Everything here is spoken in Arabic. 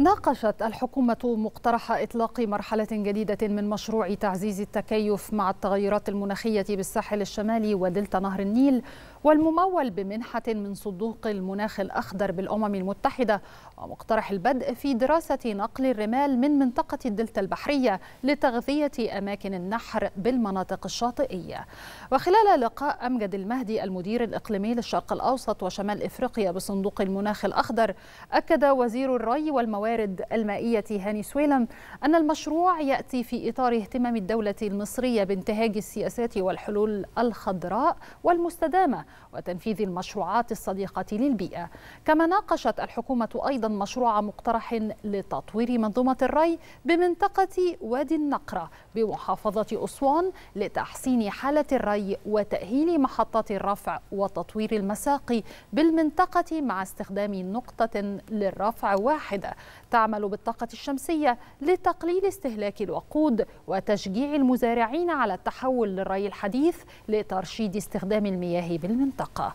ناقشت الحكومة مقترح إطلاق مرحلة جديدة من مشروع تعزيز التكيف مع التغيرات المناخية بالساحل الشمالي ودلتا نهر النيل والممول بمنحة من صندوق المناخ الأخضر بالأمم المتحدة ومقترح البدء في دراسة نقل الرمال من منطقة الدلتا البحرية لتغذية أماكن النحر بالمناطق الشاطئية وخلال لقاء أمجد المهدي المدير الإقليمي للشرق الأوسط وشمال إفريقيا بصندوق المناخ الأخضر أكد وزير الري والموارد الموارد المائية هاني سويلم أن المشروع يأتي في إطار اهتمام الدولة المصرية بانتهاج السياسات والحلول الخضراء والمستدامة وتنفيذ المشروعات الصديقة للبيئة كما ناقشت الحكومة أيضا مشروع مقترح لتطوير منظومة الري بمنطقة وادي النقرة بمحافظة أسوان لتحسين حالة الري وتأهيل محطات الرفع وتطوير المساقي بالمنطقة مع استخدام نقطة للرفع واحدة تعمل بالطاقة الشمسية لتقليل استهلاك الوقود وتشجيع المزارعين على التحول للري الحديث لترشيد استخدام المياه بالمنطقة